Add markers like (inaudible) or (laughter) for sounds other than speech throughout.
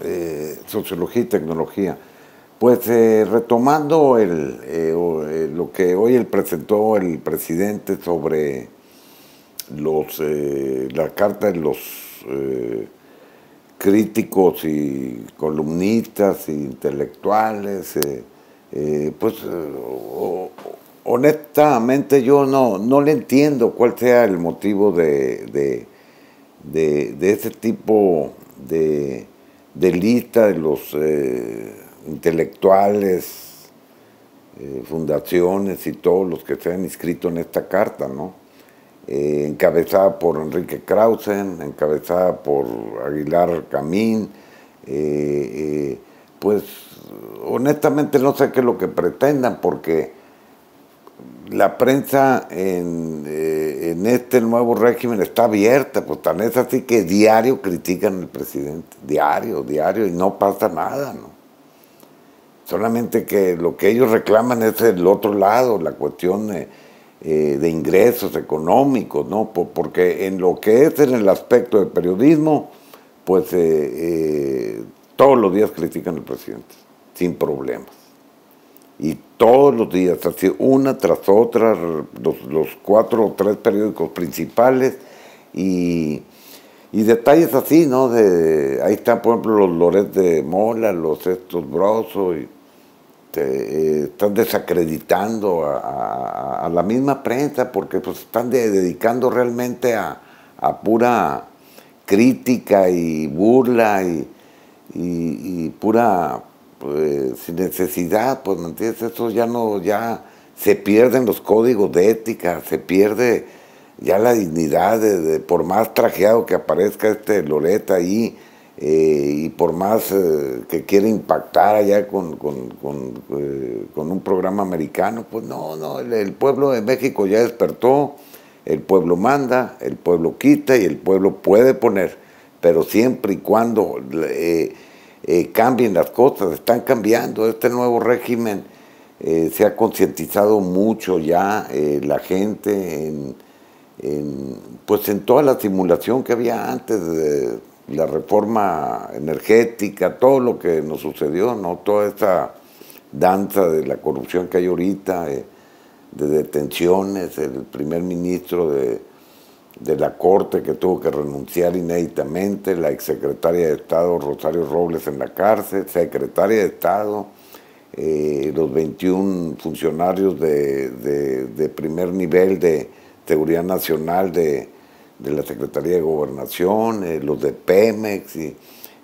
Eh, sociología y tecnología. Pues eh, retomando eh, lo que hoy él presentó el presidente sobre los, la carta de los críticos y columnistas e intelectuales, pues honestamente yo no, no le entiendo cuál sea el motivo de ese tipo de de lista de los eh, intelectuales, eh, fundaciones y todos los que se han inscrito en esta carta, ¿no? Eh, encabezada por Enrique Krausen, encabezada por Aguilar Camín, pues honestamente no sé qué es lo que pretendan porque la prensa eh, en, este nuevo régimen está abierta, pues tan es así que diario critican al presidente, diario, diario, y no pasa nada, ¿no? Solamente que lo que ellos reclaman es el otro lado, la cuestión de, eh, ingresos económicos, ¿no? Porque en lo que es en el aspecto del periodismo, pues eh, todos los días critican al presidente, sin problemas y todos los días, así una tras otra, los, cuatro o tres periódicos principales y, detalles así, ¿no? De, ahí están, por ejemplo, los Loret de Mola, los estos Broso, y eh, están desacreditando a, la misma prensa porque pues están dedicando realmente a, pura crítica y burla y, y pura pues, sin necesidad, pues, ¿me entiendes? Eso ya no, ya se pierden los códigos de ética, se pierde ya la dignidad, de, por más trajeado que aparezca este Loreta ahí, eh, y por más eh, que quiera impactar allá eh, con, un programa americano, pues no, no, el, pueblo de México ya despertó, el pueblo manda, el pueblo quita y el pueblo puede poner, pero siempre y cuando eh, cambien las cosas, están cambiando. Este nuevo régimen eh, se ha concientizado mucho ya eh, la gente en, pues en toda la simulación que había antes de la reforma energética, todo lo que nos sucedió, ¿no? toda esa danza de la corrupción que hay ahorita, de detenciones, el primer ministro de de la Corte que tuvo que renunciar inéditamente, la exsecretaria de Estado Rosario Robles en la cárcel, secretaria de Estado, eh, los 21 funcionarios de, primer nivel de Seguridad Nacional de, la Secretaría de Gobernación, eh, los de Pemex, y,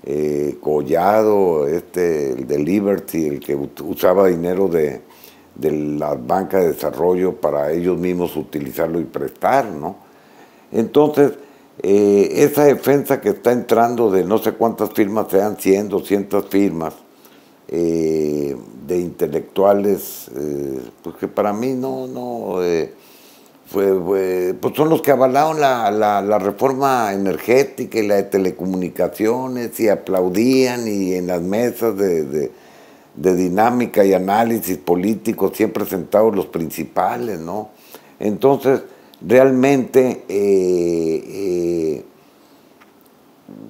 eh, Collado, este, el de Liberty, el que usaba dinero de, de las bancas de desarrollo para ellos mismos utilizarlo y prestar, ¿no? Entonces, eh, esa defensa que está entrando de no sé cuántas firmas, sean 100, 200 firmas, eh, de intelectuales, eh, pues que para mí no, no, pues son los que avalaron la, reforma energética y la de telecomunicaciones y aplaudían y en las mesas de, dinámica y análisis político, siempre sentados los principales, ¿no? Entonces, realmente, eh, eh,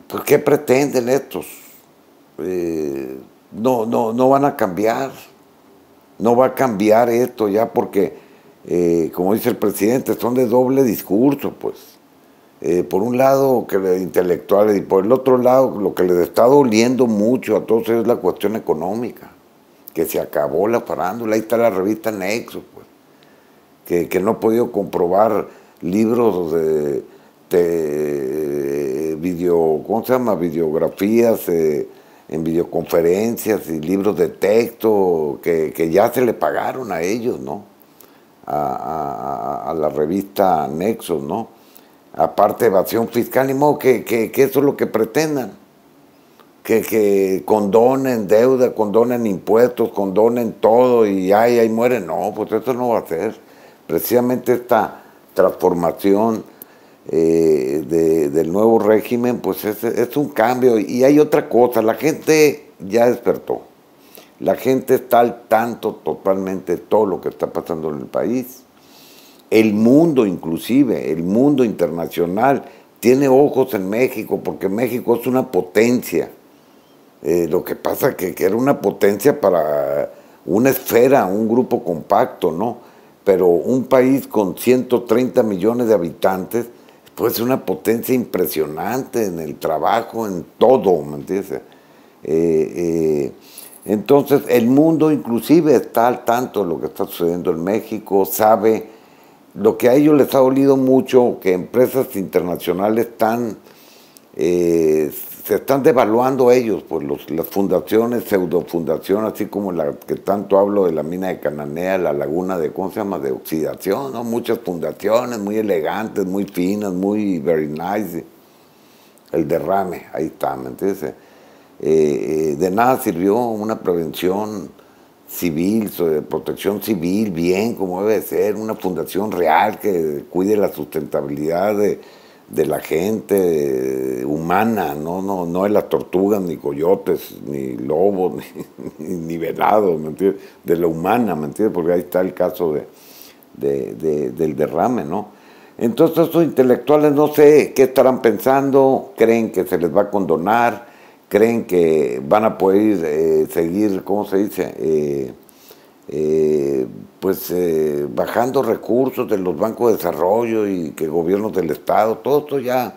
pues, ¿qué pretenden estos? Eh, no, no, no van a cambiar, no va a cambiar esto ya porque, como dice el presidente, son de doble discurso, pues. por un lado, que los intelectuales, y por el otro lado, lo que les está doliendo mucho a todos es la cuestión económica, que se acabó la farándula, ahí está la revista Nexo, pues que, no he podido comprobar libros de, video, ¿cómo Videografías. Eh, en videoconferencias y libros de texto que, ya se le pagaron a ellos, ¿no? A, la revista Nexos, ¿no? Aparte evasión fiscal, ni modo que, que, que, eso es lo que pretendan. Que, condonen deuda, condonen impuestos, condonen todo y ahí, ahí mueren. No, pues eso no va a ser precisamente esta transformación eh, del nuevo régimen, pues es, un cambio. Y hay otra cosa, la gente ya despertó. La gente está al tanto totalmente de todo lo que está pasando en el país. El mundo inclusive, el mundo internacional, tiene ojos en México porque México es una potencia. Eh, lo que pasa que, que era una potencia para una esfera, un grupo compacto, ¿no? pero un país con 130 millones de habitantes puede ser una potencia impresionante en el trabajo, en todo, ¿me entiendes? Eh, eh, entonces, el mundo inclusive está al tanto de lo que está sucediendo en México, sabe lo que a ellos les ha dolido mucho, que empresas internacionales están eh, se están devaluando ellos, pues las fundaciones, pseudofundaciones, así como la que tanto hablo de la mina de Cananea, la laguna de, ¿cómo se de oxidación, ¿no? Muchas fundaciones muy elegantes, muy finas, muy very nice. El derrame, ahí está, ¿me entiendes? Eh, eh, de nada sirvió una prevención civil, protección civil, bien, como debe ser, una fundación real que cuide la sustentabilidad de de la gente, de, humana, no, no, no de las tortugas, ni coyotes, ni lobos, (laughs) ni, ni velados, ¿me entiendes? De la humana, ¿me entiendes? Porque ahí está el caso de, del derrame, ¿no? Entonces estos intelectuales no sé qué estarán pensando, creen que se les va a condonar, creen que van a poder eh, seguir, ¿cómo se dice? Eh, eh, pues bajando recursos de los bancos de desarrollo y que gobiernos del Estado, todo esto ya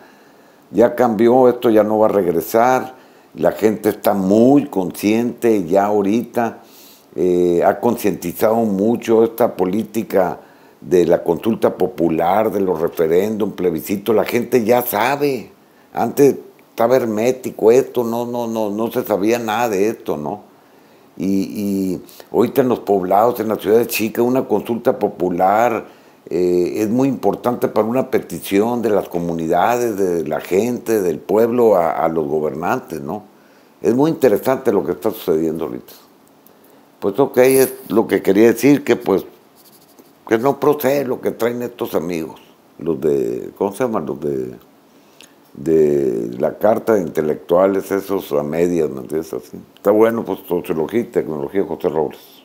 ya cambió, esto ya no va a regresar, la gente está muy consciente ya ahorita, eh, ha concientizado mucho esta política de la consulta popular, de los referéndums, plebiscitos, la gente ya sabe, antes estaba hermético esto, no, no, no, no se sabía nada de esto, ¿no? Y, y ahorita en los poblados, en las ciudades Chica, una consulta popular, eh, es muy importante para una petición de las comunidades, de la gente, del pueblo a, los gobernantes, ¿no? Es muy interesante lo que está sucediendo ahorita. Pues ok, es lo que quería decir, que pues que no procede lo que traen estos amigos, los de, ¿cómo se llaman? Los de, de la carta de intelectuales, esos a medias, Así. Está bueno, pues sociología y tecnología, José Robles.